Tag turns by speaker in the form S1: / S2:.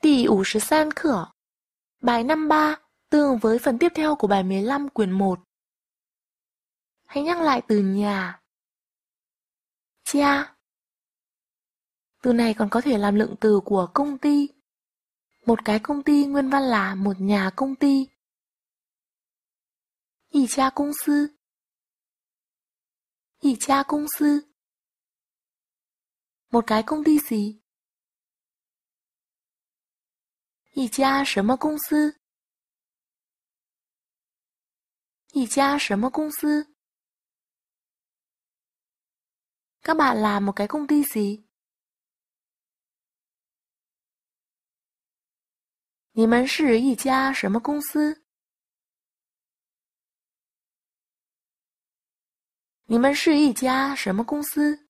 S1: Tỷ ủ sứ san cửa. Bài 53 tương với phần tiếp theo của bài 15 quyển 1. Hãy nhắc lại từ nhà. Cha. Từ này còn có thể làm lượng từ của công ty. Một cái công ty nguyên văn là một nhà công ty. Ý cha công sư. Ý cha công sư. Một cái công ty gì? 一家什么公司？一家什么公司？các bạn làm ộ t cái công ty gì？
S2: 你们是一家什么公司？你们是一家什么公司？